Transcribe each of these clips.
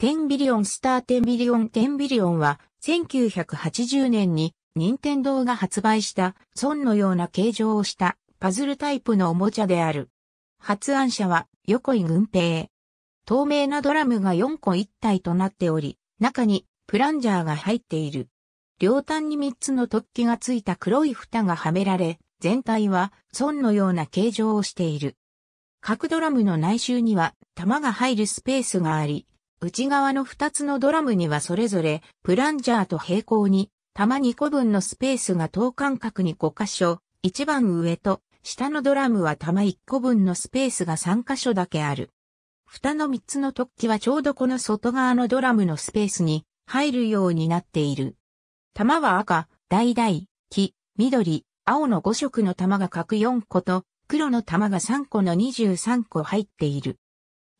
テンビリオンスターテンビリオンテンビリオンは1980年に任天堂が発売した損のような形状をしたパズルタイプのおもちゃである。発案者は横井軍平。透明なドラムが4個1体となっており、中にプランジャーが入っている。両端に3つの突起がついた黒い蓋がはめられ、全体は損のような形状をしている。各ドラムの内周には弾が入るスペースがあり、内側の2つのドラムにはそれぞれ、プランジャーと平行に、玉2個分のスペースが等間隔に5箇所、一番上と下のドラムは玉1個分のスペースが3箇所だけある。蓋の3つの突起はちょうどこの外側のドラムのスペースに入るようになっている。玉は赤、橙、黄、緑、青の5色の玉が各4個と、黒の玉が3個の23個入っている。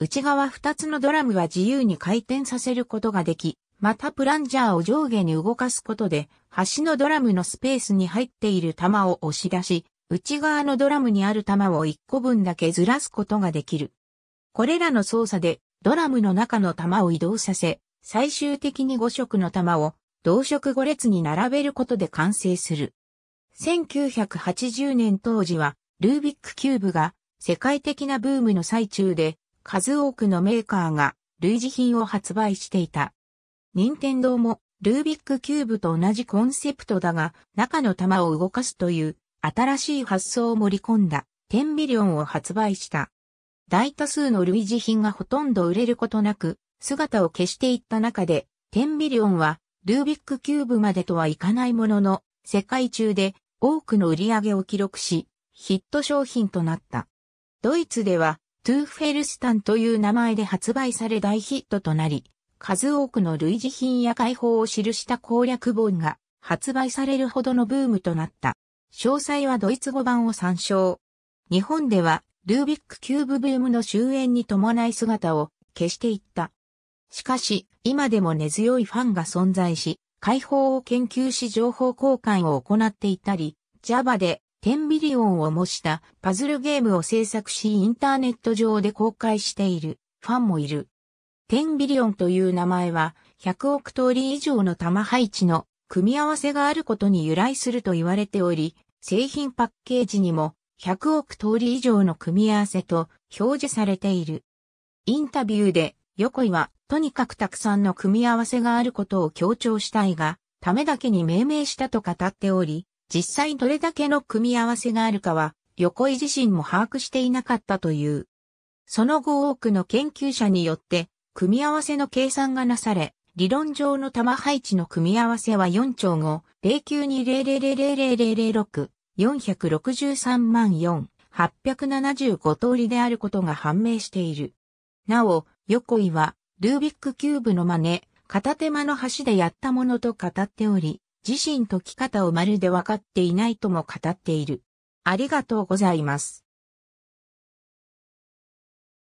内側2つのドラムは自由に回転させることができ、またプランジャーを上下に動かすことで、端のドラムのスペースに入っている球を押し出し、内側のドラムにある球を1個分だけずらすことができる。これらの操作で、ドラムの中の球を移動させ、最終的に5色の球を同色5列に並べることで完成する。1980年当時は、ルービックキューブが世界的なブームの最中で、数多くのメーカーが類似品を発売していた。任天堂もルービックキューブと同じコンセプトだが中の玉を動かすという新しい発想を盛り込んだテンビリオンを発売した。大多数の類似品がほとんど売れることなく姿を消していった中でテンビリオンはルービックキューブまでとはいかないものの世界中で多くの売り上げを記録しヒット商品となった。ドイツではトゥーフェルスタンという名前で発売され大ヒットとなり、数多くの類似品や解放を記した攻略本が発売されるほどのブームとなった。詳細はドイツ語版を参照。日本ではルービックキューブブームの終焉に伴い姿を消していった。しかし、今でも根強いファンが存在し、解放を研究し情報交換を行っていたり、Java でテンビリオンを模したパズルゲームを制作しインターネット上で公開しているファンもいる。テンビリオンという名前は100億通り以上の玉配置の組み合わせがあることに由来すると言われており、製品パッケージにも100億通り以上の組み合わせと表示されている。インタビューで横井はとにかくたくさんの組み合わせがあることを強調したいが、ためだけに命名したと語っており、実際どれだけの組み合わせがあるかは、横井自身も把握していなかったという。その後多くの研究者によって、組み合わせの計算がなされ、理論上の玉配置の組み合わせは4兆5、092000006、463万4、875通りであることが判明している。なお、横井は、ルービックキューブの真似、片手間の端でやったものと語っており、自身解き方をまるでわかっていないとも語っている。ありがとうございます。